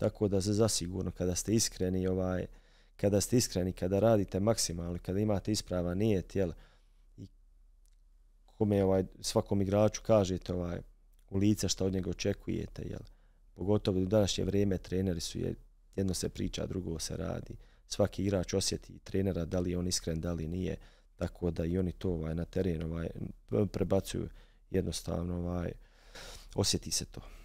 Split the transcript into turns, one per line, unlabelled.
Tako da se zasigurno kada ste iskreni, ovaj kada ste iskreni, kada radite maksimalno, kada imate isprava nije tjel i kome ovaj svakom igraču kažete ovaj u lice što od njega očekujete, jel? Pogotovo u današnje vrijeme treneri su jedno se priča, drugo se radi. Svaki igrač osjeti trenera da li je on iskren, da li nije. Tako da i oni to ovaj, na terenu ovaj, prebacuju jednostavno. Ovaj, osjeti se to.